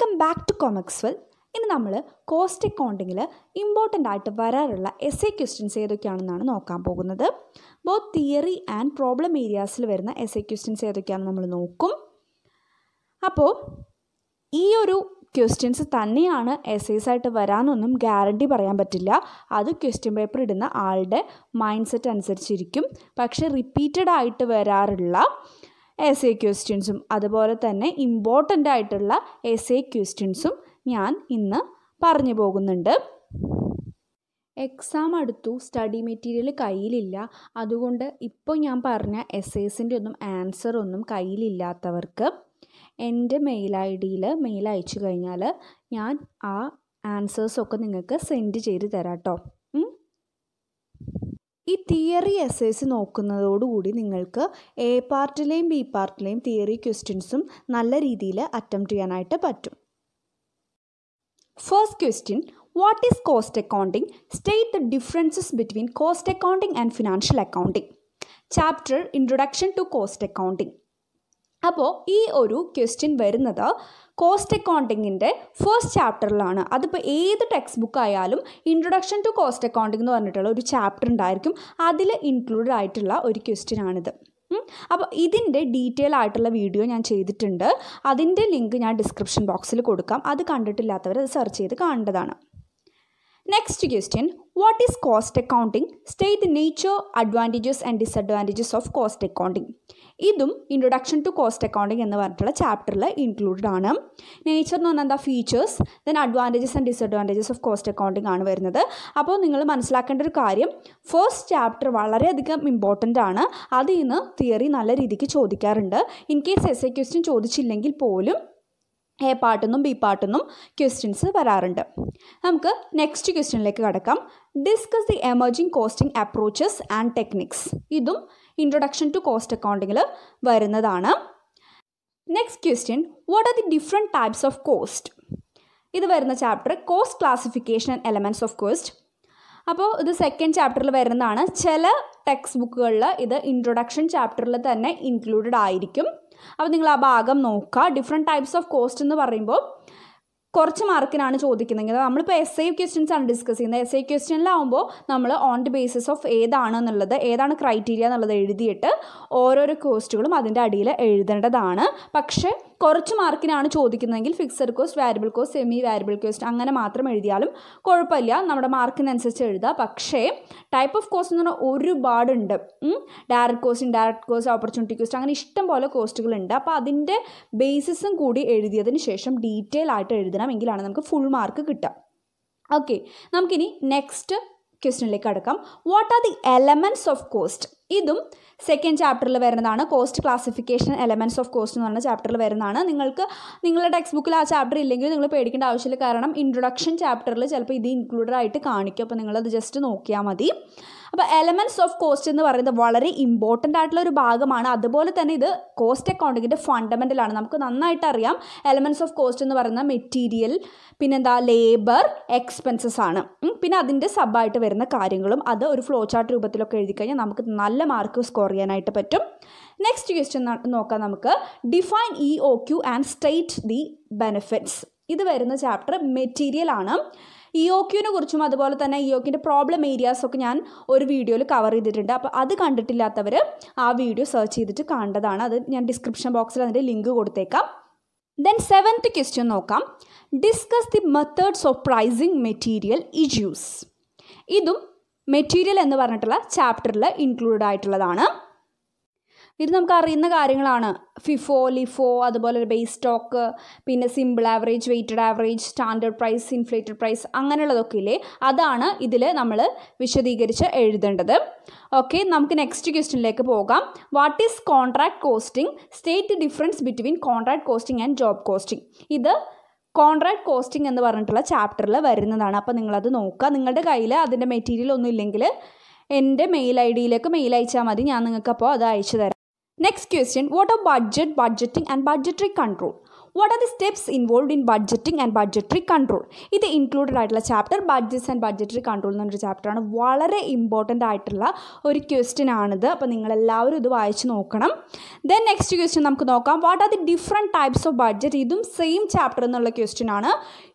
welcome back to കൊമക്സ്വെൽ ഇന്ന് നമ്മൾ cost അക്കൗണ്ടിങ്ങിൽ ഇമ്പോർട്ടൻ്റ് ആയിട്ട് വരാറുള്ള എസ് എ ക്വസ്റ്റ്യൻസ് ഏതൊക്കെയാണെന്നാണ് നോക്കാൻ പോകുന്നത് ബോത്ത് തിയറി ആൻഡ് പ്രോബ്ലം ഏരിയാസിൽ വരുന്ന എസ് എ ക്വസ്റ്റ്യൻസ് ഏതൊക്കെയാണെന്ന് നമ്മൾ നോക്കും അപ്പോൾ ഈ ഒരു ക്വസ്റ്റ്യൻസ് തന്നെയാണ് എസ്സേസ് ആയിട്ട് വരാനൊന്നും ഗ്യാരണ്ടി പറയാൻ പറ്റില്ല അത് ക്വസ്റ്റ്യൻ പേപ്പർ ഇടുന്ന ആളുടെ മൈൻഡ് സെറ്റ് അനുസരിച്ചിരിക്കും പക്ഷേ റിപ്പീറ്റഡ് ആയിട്ട് വരാറുള്ള എസ് എ ക്വസ്റ്റ്യൻസും അതുപോലെ തന്നെ ഇമ്പോർട്ടൻ്റ് ആയിട്ടുള്ള എസ് എ ക്വസ്റ്റ്യൻസും ഞാൻ ഇന്ന് പറഞ്ഞു പോകുന്നുണ്ട് എക്സാം അടുത്തു സ്റ്റഡി മെറ്റീരിയൽ കയ്യിലില്ല അതുകൊണ്ട് ഇപ്പോൾ ഞാൻ പറഞ്ഞ എസ്സേസിൻ്റെ ഒന്നും ആൻസർ ഒന്നും കയ്യിലില്ലാത്തവർക്ക് എൻ്റെ മെയിൽ ഐ ഡിയിൽ മെയിൽ അയച്ചു കഴിഞ്ഞാൽ ഞാൻ ആ ആൻസേഴ്സൊക്കെ നിങ്ങൾക്ക് സെൻഡ് ചെയ്ത് തരാം കേട്ടോ ഈ തിയറി എസ്സേസ് നോക്കുന്നതോടുകൂടി നിങ്ങൾക്ക് എ പാർട്ടിലെയും ബി പാർട്ടിലെയും തിയറി ക്വസ്റ്റ്യൻസും നല്ല രീതിയിൽ അറ്റംപ്റ്റ് ചെയ്യാനായിട്ട് പറ്റും first question what is cost accounting state the differences between cost accounting and financial accounting chapter introduction to cost accounting അപ്പോൾ ഈ ഒരു ക്വസ്റ്റ്യൻ വരുന്നത് കോസ്റ്റ് അക്കൗണ്ടിങ്ങിൻ്റെ ഫസ്റ്റ് ചാപ്റ്ററിലാണ് അതിപ്പോൾ ഏത് ടെക്സ്റ്റ് ബുക്ക് ആയാലും ഇൻട്രൊഡക്ഷൻ ടു കോസ്റ്റ് അക്കൗണ്ടിങ് എന്ന് പറഞ്ഞിട്ടുള്ള ഒരു ചാപ്റ്റർ ഉണ്ടായിരിക്കും അതിൽ ഇൻക്ലൂഡഡ് ആയിട്ടുള്ള ഒരു ക്വസ്റ്റ്യൻ ആണിത് അപ്പോൾ ഇതിൻ്റെ ഡീറ്റെയിൽ ആയിട്ടുള്ള വീഡിയോ ഞാൻ ചെയ്തിട്ടുണ്ട് അതിൻ്റെ ലിങ്ക് ഞാൻ ഡിസ്ക്രിപ്ഷൻ ബോക്സിൽ കൊടുക്കാം അത് കണ്ടിട്ടില്ലാത്തവർ അത് സെർച്ച് ചെയ്ത് കാണേണ്ടതാണ് next question what is cost accounting state the nature advantages and disadvantages of cost accounting ഇതും ഇൻട്രൊഡക്ഷൻ ടു കോസ്റ്റ് അക്കൗണ്ടിങ് എന്ന് പറഞ്ഞിട്ടുള്ള ചാപ്റ്ററിൽ ഇൻക്ലൂഡഡ് ആണ് നേച്ചർ എന്ന് പറഞ്ഞാൽ എന്താ features then advantages and disadvantages of cost accounting ആണ് വരുന്നത് അപ്പോൾ നിങ്ങൾ മനസ്സിലാക്കേണ്ട ഒരു കാര്യം ഫസ്റ്റ് ചാപ്റ്റർ വളരെയധികം ഇമ്പോർട്ടൻ്റ് ആണ് അതിൽ നിന്ന് തിയറി നല്ല രീതിക്ക് ചോദിക്കാറുണ്ട് in case S A question ചോദിച്ചില്ലെങ്കിൽ പോലും എ പാർട്ടെന്നും ബി പാർട്ടെന്നും ക്വസ്റ്റ്യൻസ് വരാറുണ്ട് നമുക്ക് നെക്സ്റ്റ് ക്വസ്റ്റ്യനിലേക്ക് കടക്കാം discuss the emerging costing approaches and techniques ഇതും ഇൻട്രൊഡക്ഷൻ ടു കോസ്റ്റ് അക്കൗണ്ടിങ്ങിൽ വരുന്നതാണ് next question what are the different types of cost ഇത് വരുന്ന chapter cost classification and elements of cost അപ്പോൾ ഇത് സെക്കൻഡ് ചാപ്റ്ററിൽ വരുന്നതാണ് ചില ടെക്സ്റ്റ് ബുക്കുകളിൽ ഇത് ഇൻട്രൊഡക്ഷൻ ചാപ്റ്ററിൽ തന്നെ ഇൻക്ലൂഡഡ് ആയിരിക്കും അപ്പോൾ നിങ്ങൾ ആ ഭാഗം നോക്കുക ഡിഫറെൻറ്റ് ടൈപ്സ് ഓഫ് കോസ്റ്റ് എന്ന് പറയുമ്പോൾ കുറച്ച് മാർക്കിനാണ് ചോദിക്കുന്നതെങ്കിൽ നമ്മളിപ്പോൾ എസ് ഐ ക്വസ്റ്റ്യൻസ് ആണ് ഡിസ്കസ് ചെയ്യുന്നത് എസ് ഐ ക്വസ്റ്റ്യനിലാവുമ്പോൾ നമ്മൾ ഓൺ ദി ബേസിസ് ഓഫ് ഏതാണെന്നുള്ളത് ഏതാണ് ക്രൈറ്റീരിയ എന്നുള്ളത് എഴുതിയിട്ട് ഓരോരോ കോസ്റ്റുകളും അതിൻ്റെ അടിയിൽ എഴുതേണ്ടതാണ് പക്ഷേ കുറച്ച് മാർക്കിനാണ് ചോദിക്കുന്നതെങ്കിൽ fixed cost variable cost semi variable cost അങ്ങനെ മാത്രം എഴുതിയാലും കുഴപ്പമില്ല നമ്മുടെ മാർക്കിനനുസരിച്ച് എഴുതുക പക്ഷേ ടൈപ്പ് ഓഫ് കോസ്റ്റ് എന്ന് പറഞ്ഞാൽ ഒരുപാടുണ്ട് direct cost indirect cost opportunity cost അങ്ങനെ ഇഷ്ടം പോലെ കോസ്റ്റുകളുണ്ട് അപ്പോൾ അതിൻ്റെ ബേസിസും കൂടി എഴുതിയതിന് ശേഷം ഡീറ്റെയിൽ ആയിട്ട് എഴുതണം എങ്കിലാണ് നമുക്ക് ഫുൾ മാർക്ക് കിട്ടുക ഓക്കെ നമുക്കിനി നെക്സ്റ്റ് ക്വസ്റ്റിനിലേക്ക് അടക്കാം what are the elements of cost ഇതും സെക്കൻഡ് ചാപ്റ്ററിൽ വരുന്നതാണ് cost classification elements of cost എന്ന് പറഞ്ഞ ചാപ്റ്ററിൽ വരുന്നതാണ് നിങ്ങൾക്ക് നിങ്ങളുടെ ടെക്സ്റ്റ് ബുക്കിൽ ആ ചാപ്റ്റർ ഇല്ലെങ്കിൽ നിങ്ങൾ പേടിക്കേണ്ട ആവശ്യമില്ല കാരണം ഇൻട്രൊഡക്ഷൻ ചാപ്റ്ററിൽ ചിലപ്പോൾ ഇത് ഇൻക്ലൂഡഡ് ആയിട്ട് കാണിക്കും അപ്പോൾ നിങ്ങളത് ജസ്റ്റ് നോക്കിയാൽ മതി അപ്പോൾ എലമെൻറ്റ്സ് ഓഫ് കോസ്റ്റ് എന്ന് പറയുന്നത് വളരെ ഇമ്പോർട്ടൻ്റ് ആയിട്ടുള്ള ഒരു ഭാഗമാണ് അതുപോലെ തന്നെ ഇത് കോസ്റ്റ് അക്കൗണ്ടിങ്ങിൻ്റെ ഫണ്ടമെൻ്റലാണ് നമുക്ക് നന്നായിട്ട് അറിയാം എലമെൻറ്റ്സ് ഓഫ് കോസ്റ്റ് എന്ന് പറയുന്ന മെറ്റീരിയൽ പിന്നെന്താ ലേബർ എക്സ്പെൻസസ് ആണ് പിന്നെ അതിൻ്റെ സബായിട്ട് വരുന്ന കാര്യങ്ങളും അത് ഒരു ഫ്ലോ ചാർട്ട് രൂപത്തിലൊക്കെ എഴുതി കഴിഞ്ഞാൽ നമുക്ക് നല്ല നല്ല മാർക്ക് സ്കോർ ചെയ്യാനായിട്ട് പറ്റും നെക്സ്റ്റ് ക്വസ്റ്റ്യൻ നോക്കാം നമുക്ക് define E O Q and state the benefits ഇത് വരുന്ന ചാപ്റ്റർ മെറ്റീരിയൽ ആണ് ഇ e ഒ ക്യൂവിനെ കുറിച്ചും അതുപോലെ തന്നെ ഇ ഒ ക്യൂവിൻ്റെ പ്രോബ്ലം ഏരിയാസൊക്കെ ഞാൻ ഒരു വീഡിയോയിൽ കവർ ചെയ്തിട്ടുണ്ട് അപ്പോൾ അത് കണ്ടിട്ടില്ലാത്തവർ ആ വീഡിയോ സെർച്ച് ചെയ്തിട്ട് കണ്ടതാണ് അത് ഞാൻ ഡിസ്ക്രിപ്ഷൻ ബോക്സിൽ അതിൻ്റെ ലിങ്ക് കൊടുത്തേക്കാം ദെൻ സെവൻത്ത് ക്വസ്റ്റ്യൻ നോക്കാം discuss the methods of pricing material issues ഇതും മെറ്റീരിയൽ എന്ന് പറഞ്ഞിട്ടുള്ള ചാപ്റ്ററിൽ ഇൻക്ലൂഡഡ് ആയിട്ടുള്ളതാണ് ഇത് നമുക്ക് അറിയുന്ന കാര്യങ്ങളാണ് ഫിഫോ ലിഫോ അതുപോലെ ബേസ് സ്റ്റോക്ക് പിന്നെ simple average weighted average standard price inflated price അങ്ങനെയുള്ളതൊക്കെ ഇല്ലേ അതാണ് ഇതിൽ നമ്മൾ വിശദീകരിച്ച് എഴുതേണ്ടത് ഓക്കെ നമുക്ക് നെക്സ്റ്റ് ക്വസ്റ്റിനിലേക്ക് പോകാം what is contract costing state difference between contract costing and job costing ഇത് കോൺട്രാക്ട് കോസ്റ്റിംഗ് എന്ന് പറഞ്ഞിട്ടുള്ള ചാപ്റ്ററിൽ വരുന്നതാണ് അപ്പോൾ നിങ്ങളത് നോക്കുക നിങ്ങളുടെ കയ്യിൽ അതിൻ്റെ മെറ്റീരിയൽ ഒന്നും ഇല്ലെങ്കിൽ എൻ്റെ മെയിൽ ഐ ഡിയിലേക്ക് മെയിൽ അയച്ചാൽ മതി ഞാൻ നിങ്ങൾക്ക് അപ്പോൾ അത് അയച്ചു തരാം next question what ah budget budgeting and budgetary control what are the steps involve in budgeting and budgetary control ഇത് ഇൻക്ലൂഡഡ് ആയിട്ടുള്ള chapter budgets and budgetary control എന്നൊരു ചാപ്റ്ററാണ് വളരെ ഇമ്പോർട്ടൻ്റ് ആയിട്ടുള്ള ഒരു ക്വസ്റ്റ്യൻ ആണിത് അപ്പോൾ നിങ്ങളെല്ലാവരും ഇത് വായിച്ച് നോക്കണം ദെൻ നെക്സ്റ്റ് ക്വസ്റ്റ്യൻ നമുക്ക് നോക്കാം what are the different types of budget ഇതും സെയിം ചാപ്റ്റർ എന്നുള്ള ക്വസ്റ്റ്യൻ ആണ്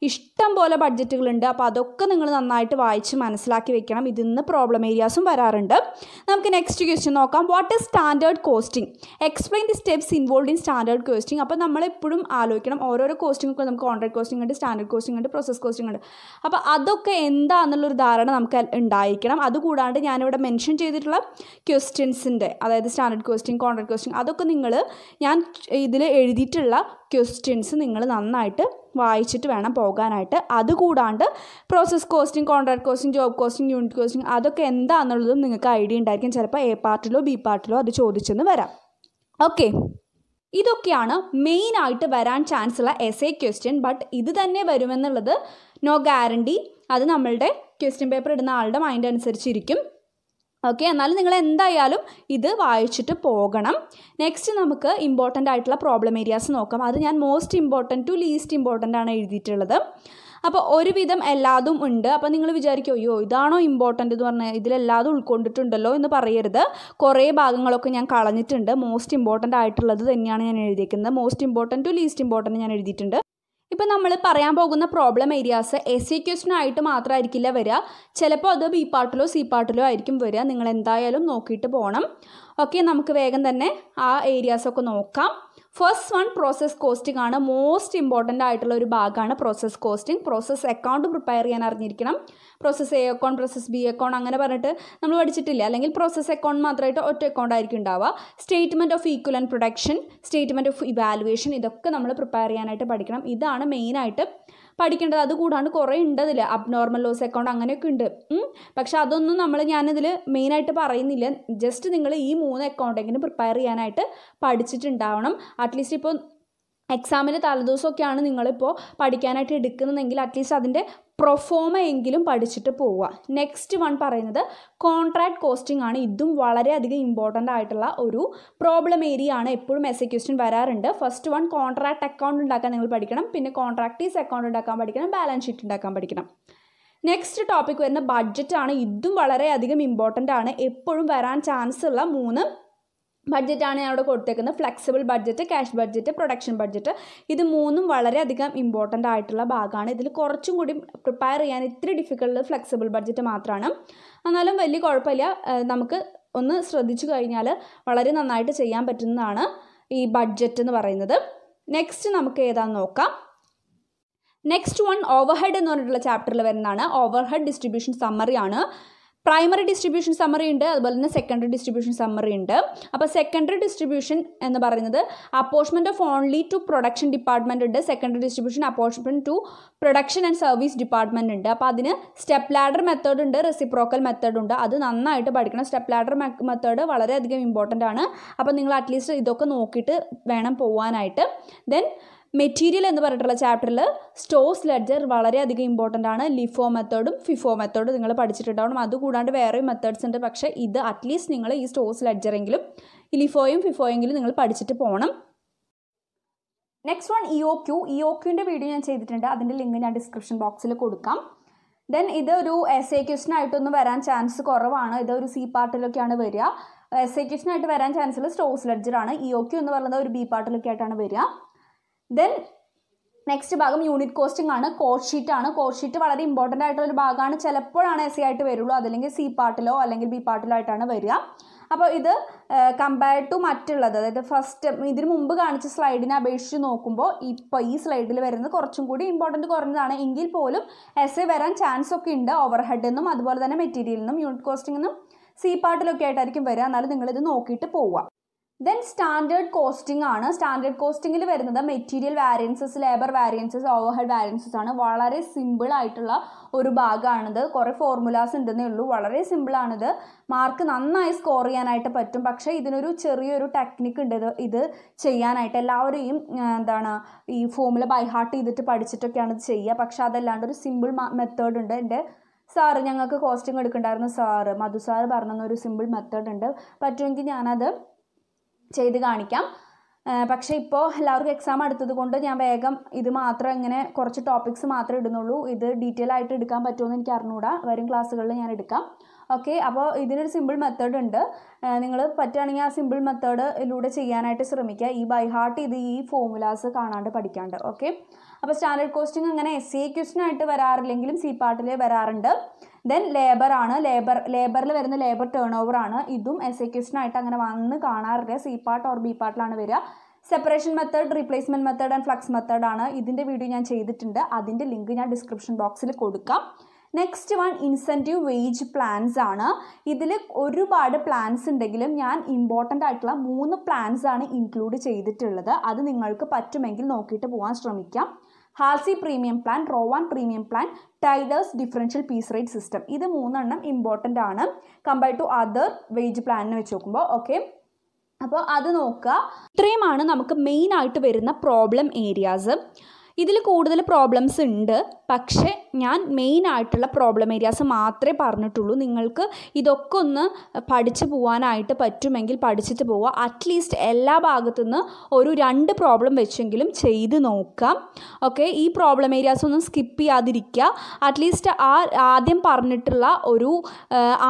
ഇഷ്ടം പോലെ ബഡ്ജറ്റുകളുണ്ട് അപ്പോൾ അതൊക്കെ നിങ്ങൾ നന്നായിട്ട് വായിച്ച് മനസ്സിലാക്കി വെക്കണം ഇതിൽ നിന്ന് പ്രോബ്ലം ഏരിയാസും വരാറുണ്ട് നമുക്ക് നെക്സ്റ്റ് ക്വസ്റ്റ്യൻ നോക്കാം what is standard costing explain the steps involve in standard costing അപ്പോൾ നമ്മളെപ്പോഴും ആലോചിക്കും ആലോചിക്കണം ഓരോരോ കോസ്റ്റിംഗ് ഒക്കെ നമുക്ക് കോൺട്രാക്ട് കോസ്റ്റിംഗ് ഉണ്ട് സ്റ്റാൻഡേർഡ് കോസ്റ്റിംഗ് ഉണ്ട് പ്രോസസ് കോസ്റ്റിംഗ് ഉണ്ട് അപ്പോൾ അതൊക്കെ എന്താണെന്നുള്ളൊരു ധാരണ നമുക്ക് ഉണ്ടായിരിക്കണം അതുകൂടാണ്ട് ഞാനിവിടെ മെൻഷൻ ചെയ്തിട്ടുള്ള ക്വസ്റ്റ്യൻസിൻ്റെ അതായത് സ്റ്റാൻഡേർഡ് കോസ്റ്റിംഗ് കോൺട്രാക്ട് കോസ്റ്റിംഗ് അതൊക്കെ നിങ്ങൾ ഞാൻ ഇതിൽ എഴുതിയിട്ടുള്ള ക്വസ്റ്റ്യൻസ് നിങ്ങൾ നന്നായിട്ട് വായിച്ചിട്ട് വേണം പോകാനായിട്ട് അതുകൂടാണ്ട് process costing contract costing job costing unit costing അതൊക്കെ എന്താണെന്നുള്ളതും നിങ്ങൾക്ക് ഐഡിയ ഉണ്ടായിരിക്കും ചിലപ്പോൾ എ പാർട്ടിലോ ബി പാർട്ടിലോ അത് ചോദിച്ചെന്ന് വരാം ഓക്കെ ഇതൊക്കെയാണ് മെയിൻ ആയിട്ട് വരാൻ ചാൻസ് ഉള്ള എസ് എ ക്വസ്റ്റ്യൻ ബട്ട് ഇത് തന്നെ വരുമെന്നുള്ളത് നോ ഗ്യാരണ്ടി അത് നമ്മളുടെ ക്വസ്റ്റ്യൻ പേപ്പർ ഇടുന്ന ആളുടെ മൈൻഡ് അനുസരിച്ചിരിക്കും ഓക്കെ എന്നാലും നിങ്ങൾ എന്തായാലും ഇത് വായിച്ചിട്ട് പോകണം നെക്സ്റ്റ് നമുക്ക് ഇമ്പോർട്ടൻ്റ് ആയിട്ടുള്ള പ്രോബ്ലം ഏരിയാസ് നോക്കാം അത് ഞാൻ most important to least important ആണ് എഴുതിയിട്ടുള്ളത് അപ്പോൾ ഒരുവിധം എല്ലാതും ഉണ്ട് അപ്പോൾ നിങ്ങൾ വിചാരിക്കും അയ്യോ ഇതാണോ ഇമ്പോർട്ടൻ്റ് എന്ന് പറഞ്ഞാൽ ഇതിലെല്ലാതും ഉൾക്കൊണ്ടിട്ടുണ്ടല്ലോ എന്ന് പറയരുത് കുറേ ഭാഗങ്ങളൊക്കെ ഞാൻ കളഞ്ഞിട്ടുണ്ട് മോസ്റ്റ് ഇമ്പോർട്ടൻ്റ് ആയിട്ടുള്ളത് തന്നെയാണ് ഞാൻ എഴുതിയിരിക്കുന്നത് most important to least important ഞാൻ എഴുതിയിട്ടുണ്ട് ഇപ്പം നമ്മൾ പറയാൻ പോകുന്ന പ്രോബ്ലം ഏരിയാസ് എസ് സി ക്വസ്റ്റിനായിട്ട് മാത്രമായിരിക്കില്ല വരിക ചിലപ്പോൾ അത് ബി പാർട്ടിലോ സി പാർട്ടിലോ ആയിരിക്കും വരിക നിങ്ങൾ എന്തായാലും നോക്കിയിട്ട് പോകണം ഓക്കെ നമുക്ക് വേഗം തന്നെ ആ ഏരിയാസൊക്കെ നോക്കാം ഫസ്റ്റ് വൺ പ്രോസസ് കോസ്റ്റിംഗ് ആണ് മോസ്റ്റ് ഇമ്പോർട്ടൻ്റ് ആയിട്ടുള്ള ഒരു ഭാഗമാണ് process costing process account prepare ചെയ്യാൻ അറിഞ്ഞിരിക്കണം process A account process B account അങ്ങനെ പറഞ്ഞിട്ട് നമ്മൾ പഠിച്ചിട്ടില്ല അല്ലെങ്കിൽ പ്രോസസ് അക്കൗണ്ട് മാത്രമായിട്ട് ഒറ്റ അക്കൗണ്ട് ആയിരിക്കും ഉണ്ടാവുക statement of equal and production statement of evaluation ഇതൊക്കെ നമ്മൾ പ്രിപ്പയർ ചെയ്യാനായിട്ട് പഠിക്കണം ഇതാണ് മെയിനായിട്ട് പഠിക്കേണ്ടത് അതുകൂടാണ്ട് കുറേ ഉണ്ട് അതിൽ അബ്നോർമൽ ലോസ് അക്കൗണ്ട് അങ്ങനെയൊക്കെ ഉണ്ട് പക്ഷെ അതൊന്നും നമ്മൾ ഞാനിതിൽ മെയിനായിട്ട് പറയുന്നില്ല ജസ്റ്റ് നിങ്ങൾ ഈ മൂന്ന് അക്കൗണ്ടെങ്കിലും പ്രിപ്പയർ ചെയ്യാനായിട്ട് പഠിച്ചിട്ടുണ്ടാവണം അറ്റ്ലീസ്റ്റ് ഇപ്പോൾ എക്സാമിന് തലേദിവസമൊക്കെയാണ് നിങ്ങളിപ്പോൾ പഠിക്കാനായിട്ട് എടുക്കുന്നതെങ്കിൽ അറ്റ്ലീസ്റ്റ് അതിൻ്റെ പ്രൊഫോമ എങ്കിലും പഠിച്ചിട്ട് പോവുക നെക്സ്റ്റ് വൺ പറയുന്നത് കോൺട്രാക്ട് കോസ്റ്റിംഗ് ആണ് ഇതും വളരെയധികം ഇമ്പോർട്ടൻ്റ് ആയിട്ടുള്ള ഒരു പ്രോബ്ലം ഏരിയ ആണ് എപ്പോഴും എസ് എ ക്വസ്റ്റ്യൻ വരാറുണ്ട് ഫസ്റ്റ് വൺ കോൺട്രാക്ട് അക്കൗണ്ട് ഉണ്ടാക്കാൻ നിങ്ങൾ പഠിക്കണം പിന്നെ കോൺട്രാക്ടീസ് അക്കൗണ്ട് ഉണ്ടാക്കാൻ പഠിക്കണം ബാലൻസ് ഷീറ്റ് ഉണ്ടാക്കാൻ പഠിക്കണം നെക്സ്റ്റ് ടോപ്പിക് വരുന്ന ബഡ്ജറ്റ് ആണ് ഇതും വളരെയധികം ഇമ്പോർട്ടൻ്റ് ആണ് എപ്പോഴും വരാൻ ചാൻസ് ഉള്ള മൂന്ന് ബഡ്ജറ്റാണ് ഞാൻ അവിടെ കൊടുത്തേക്കുന്നത് flexible budget cash budget production budget ഇത് മൂന്നും വളരെയധികം ഇമ്പോർട്ടൻ്റ് ആയിട്ടുള്ള ഭാഗമാണ് ഇതിൽ കുറച്ചും കൂടി പ്രിപ്പയർ ചെയ്യാൻ ഇത്തിരി ഡിഫിക്കൽട്ട് ഫ്ലെക്സിബിൾ ബഡ്ജറ്റ് മാത്രമാണ് എന്നാലും വലിയ കുഴപ്പമില്ല നമുക്ക് ഒന്ന് ശ്രദ്ധിച്ചു കഴിഞ്ഞാൽ വളരെ നന്നായിട്ട് ചെയ്യാൻ പറ്റുന്നതാണ് ഈ ബഡ്ജറ്റ് എന്ന് പറയുന്നത് നെക്സ്റ്റ് നമുക്ക് ഏതാണെന്ന് നോക്കാം നെക്സ്റ്റ് വൺ ഓവർഹെഡ് എന്ന് പറഞ്ഞിട്ടുള്ള ചാപ്റ്ററിൽ വരുന്നതാണ് ഓവർഹെഡ് ഡിസ്ട്രിബ്യൂഷൻ സമ്മറിയാണ് ആണ് പ്രൈമറി ഡിസ്ട്രിബ്യൂഷൻ സമ്മറി ഉണ്ട് അതുപോലെ തന്നെ സെക്കൻഡറി ഡിസ്ട്രിബ്യൂഷൻ സമ്മറി ഉണ്ട് അപ്പോൾ സെക്കൻഡറി ഡിസ്ട്രിബ്യൂഷൻ എന്ന് പറയുന്നത് apportionment of only to production department ഉണ്ട് secondary distribution apportionment to production and service department ഉണ്ട് അപ്പോൾ അതിന് സ്റ്റെപ്പ് ലാഡർ മെത്തേഡ് ഉണ്ട് റെസിപ്രോക്കൽ മെത്തേഡ് ഉണ്ട് അത് നന്നായിട്ട് പഠിക്കണം സ്റ്റെപ്പ് ലാഡർ മെത്തേഡ് വളരെയധികം ഇമ്പോർട്ടൻ്റ് ആണ് അപ്പോൾ നിങ്ങൾ അറ്റ്ലീസ്റ്റ് ഇതൊക്കെ നോക്കിയിട്ട് വേണം പോകാനായിട്ട് ദെൻ മെറ്റീരിയൽ എന്ന് പറഞ്ഞിട്ടുള്ള ചാപ്റ്ററിൽ സ്റ്റോസ് ലെഡ്ജർ വളരെയധികം ഇമ്പോർട്ടൻ്റ് ആണ് ലിഫോ മെത്തേഡും ഫിഫോ മെത്തേഡും നിങ്ങൾ പഠിച്ചിട്ടുണ്ടാവണം അതുകൂടാണ്ട് വേറെയും മെത്തേഡ്സ് ഉണ്ട് പക്ഷേ ഇത് അറ്റ്ലീസ്റ്റ് നിങ്ങൾ ഈ സ്റ്റോസ് ലെഡ്ജറെങ്കിലും ഈ ലിഫോയും ഫിഫോയെങ്കിലും നിങ്ങൾ പഠിച്ചിട്ട് പോകണം next one E O Q E O ക്യുവിൻ്റെ വീഡിയോ ഞാൻ ചെയ്തിട്ടുണ്ട് അതിൻ്റെ ലിങ്ക് ഞാൻ ഡിസ്ക്രിപ്ഷൻ ബോക്സിൽ കൊടുക്കാം ദെൻ ഇതൊരു എസ് എ ക്വസ്റ്റൻ വരാൻ ചാൻസ് കുറവാണ് ഇതൊരു സി പാർട്ടിലൊക്കെയാണ് വരിക എസ് എ ക്വസ്റ്റൻ ആയിട്ട് വരാൻ ചാൻസിൽ സ്റ്റോസ് ലെഡ്ജറാണ് ഇ ഒ ക്യു എന്ന് പറയുന്നത് ഒരു ബി പാർട്ടിലൊക്കെ ആയിട്ടാണ് വരിക ദെൻ നെക്സ്റ്റ് ഭാഗം യൂണിറ്റ് കോസ്റ്റിംഗ് ആണ് കോസ്റ്റ് ഷീറ്റ് ആണ് കോസ്റ്റ് ഷീറ്റ് വളരെ ഇമ്പോർട്ടൻ്റ് ആയിട്ടുള്ള ഒരു ഭാഗമാണ് ചിലപ്പോഴാണ് എസ് സി ആയിട്ട് വരുള്ളൂ അതല്ലെങ്കിൽ സി പാർട്ടിലോ അല്ലെങ്കിൽ ബി പാർട്ടിലോ ആയിട്ടാണ് വരിക അപ്പോൾ ഇത് കമ്പയർഡ് ടു മറ്റുള്ളത് അതായത് ഫസ്റ്റ് ഇതിന് മുമ്പ് കാണിച്ച സ്ലൈഡിനെ അപേക്ഷിച്ച് നോക്കുമ്പോൾ ഇപ്പോൾ ഈ സ്ലൈഡിൽ വരുന്നത് കുറച്ചും കൂടി ഇമ്പോർട്ടൻറ്റ് കുറഞ്ഞതാണ് എങ്കിൽ പോലും എസ് എ വരാൻ ചാൻസ് ഒക്കെ ഉണ്ട് ഓവർ ഹെഡ് എന്നും അതുപോലെ തന്നെ മെറ്റീരിയലിനും യൂണിറ്റ് കോസ്റ്റിംഗ് സി പാർട്ടിലൊക്കെ ആയിട്ടായിരിക്കും വരിക എന്നാലും നിങ്ങളിത് നോക്കിയിട്ട് പോവുക ദെൻ സ്റ്റാൻഡേർഡ് കോസ്റ്റിംഗ് ആണ് സ്റ്റാൻഡേർഡ് കോസ്റ്റിങ്ങിൽ വരുന്നത് material variances labour variances overhead variances ആണ് വളരെ സിമ്പിൾ ആയിട്ടുള്ള ഒരു ഭാഗമാണിത് കുറേ ഫോർമുലാസ് ഉണ്ടെന്നേ ഉള്ളൂ വളരെ സിമ്പിളാണിത് മാർക്ക് നന്നായി സ്കോർ ചെയ്യാനായിട്ട് പറ്റും പക്ഷേ ഇതിനൊരു ചെറിയൊരു ടെക്നിക്ക് ഉണ്ട് ഇത് ഇത് ചെയ്യാനായിട്ട് എല്ലാവരെയും എന്താണ് ഈ ഫോമുല ബൈഹാർട്ട് ചെയ്തിട്ട് പഠിച്ചിട്ടൊക്കെയാണ് ഇത് ചെയ്യുക പക്ഷേ അതല്ലാണ്ട് ഒരു സിമ്പിൾ മെത്തേഡ് ഉണ്ട് എൻ്റെ സാറ് ഞങ്ങൾക്ക് കോസ്റ്റിംഗ് എടുക്കണ്ടായിരുന്നു സാറ് മധു സാറ് പറഞ്ഞൊരു സിമ്പിൾ മെത്തേഡ് ഉണ്ട് പറ്റുമെങ്കിൽ ഞാനത് ചെയ്ത് കാണിക്കാം പക്ഷേ ഇപ്പോൾ എല്ലാവർക്കും എക്സാം അടുത്തത് കൊണ്ട് ഞാൻ വേഗം ഇത് മാത്രം ഇങ്ങനെ കുറച്ച് ടോപ്പിക്സ് മാത്രമേ ഇടുന്നുള്ളൂ ഇത് ഡീറ്റെയിൽ ആയിട്ട് എടുക്കാൻ പറ്റുമെന്ന് എനിക്ക് അറിഞ്ഞുകൂടാ വരും ക്ലാസ്സുകളിൽ ഞാൻ എടുക്കാം ഓക്കെ അപ്പോൾ ഇതിനൊരു സിമ്പിൾ മെത്തേഡ് ഉണ്ട് നിങ്ങൾ പറ്റുകയാണെങ്കിൽ ആ സിമ്പിൾ മെത്തേഡിലൂടെ ചെയ്യാനായിട്ട് ശ്രമിക്കുക ഈ ബൈ ഹാർട്ട് ഇത് ഈ ഫോമുലാസ് കാണാണ്ട് പഠിക്കാണ്ട് ഓക്കെ അപ്പോൾ സ്റ്റാൻഡേർഡ് കോസ്റ്റിംഗ് അങ്ങനെ എസ് സി ക്വസ്റ്റിനായിട്ട് വരാറില്ലെങ്കിലും സി പാർട്ടിലേ വരാറുണ്ട് ദെൻ ലേബർ ആണ് ലേബർ ലേബറിൽ വരുന്ന ലേബർ ടേൺ ഓവർ ആണ് ഇതും എസ് എ ക്വസ്റ്റൻ അങ്ങനെ വന്ന് കാണാറില്ല സി പാർട്ട് ഓർ ബി പാർട്ടിലാണ് വരിക separation method replacement method and flux method ആണ് ഇതിൻ്റെ വീഡിയോ ഞാൻ ചെയ്തിട്ടുണ്ട് അതിൻ്റെ ലിങ്ക് ഞാൻ ഡിസ്ക്രിപ്ഷൻ ബോക്സിൽ കൊടുക്കാം next one incentive wage plans ആണ് ഇതിൽ ഒരുപാട് പ്ലാൻസ് ഉണ്ടെങ്കിലും ഞാൻ ഇമ്പോർട്ടൻ്റ് ആയിട്ടുള്ള മൂന്ന് പ്ലാൻസ് ആണ് ഇൻക്ലൂഡ് ചെയ്തിട്ടുള്ളത് അത് നിങ്ങൾക്ക് പറ്റുമെങ്കിൽ നോക്കിയിട്ട് പോകാൻ ശ്രമിക്കാം Halsey premium plan Rowan premium plan Taylor's differential piece rate system ഇത് മൂന്നെണ്ണം ഇമ്പോർട്ടൻ്റ് ആണ് കമ്പയർ ടു അതർ വേജ് പ്ലാനിനെ വെച്ച് നോക്കുമ്പോൾ ഓക്കെ അപ്പോൾ അത് നോക്കുക ഇത്രയുമാണ് നമുക്ക് മെയിൻ ആയിട്ട് വരുന്ന പ്രോബ്ലം ഏരിയാസ് ഇതിൽ കൂടുതൽ പ്രോബ്ലംസ് ഉണ്ട് പക്ഷേ ഞാൻ മെയിൻ ആയിട്ടുള്ള പ്രോബ്ലം ഏരിയാസ് മാത്രമേ പറഞ്ഞിട്ടുള്ളൂ നിങ്ങൾക്ക് ഇതൊക്കെ ഒന്ന് പഠിച്ചു പോകാനായിട്ട് പറ്റുമെങ്കിൽ പഠിച്ചിട്ട് പോവുക അറ്റ്ലീസ്റ്റ് എല്ലാ ഭാഗത്തുനിന്ന് ഒരു രണ്ട് പ്രോബ്ലം വെച്ചെങ്കിലും ചെയ്ത് നോക്കാം ഓക്കെ ഈ പ്രോബ്ലം ഏരിയാസ് ഒന്നും സ്കിപ്പ് ചെയ്യാതിരിക്കുക അറ്റ്ലീസ്റ്റ് ആ ആദ്യം പറഞ്ഞിട്ടുള്ള ഒരു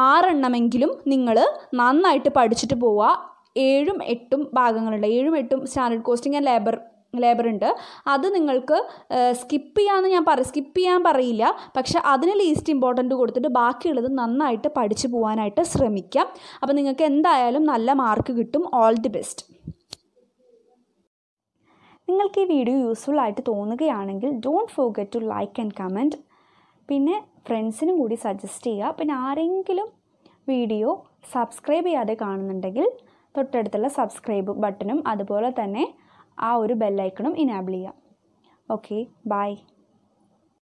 ആറെണ്ണമെങ്കിലും നിങ്ങൾ നന്നായിട്ട് പഠിച്ചിട്ട് പോവുക ഏഴും എട്ടും ഭാഗങ്ങളുണ്ട് ഏഴും എട്ടും standard costing and labour labour ഉണ്ട് അത് നിങ്ങൾക്ക് സ്കിപ്പ് ചെയ്യാമെന്ന് ഞാൻ പറ സ്കിപ്പ് ചെയ്യാൻ പറയില്ല പക്ഷെ അതിന് ലീസ്റ്റ് ഇമ്പോർട്ടൻറ്റ് കൊടുത്തിട്ട് ബാക്കിയുള്ളത് നന്നായിട്ട് പഠിച്ചു പോകാനായിട്ട് ശ്രമിക്കാം അപ്പോൾ നിങ്ങൾക്ക് എന്തായാലും നല്ല മാർക്ക് കിട്ടും ഓൾ ദി ബെസ്റ്റ് നിങ്ങൾക്ക് ഈ വീഡിയോ യൂസ്ഫുൾ ആയിട്ട് തോന്നുകയാണെങ്കിൽ don't forget to like and comment പിന്നെ ഫ്രണ്ട്സിനും കൂടി സജസ്റ്റ് ചെയ്യുക പിന്നെ ആരെങ്കിലും വീഡിയോ സബ്സ്ക്രൈബ് ചെയ്യാതെ കാണുന്നുണ്ടെങ്കിൽ തൊട്ടടുത്തുള്ള സബ്സ്ക്രൈബ് ബട്ടണും അതുപോലെ തന്നെ ആ ഒരു ബെല്ലൈക്കണും ഇനാബിൾ ചെയ്യാം ഓക്കെ ബൈ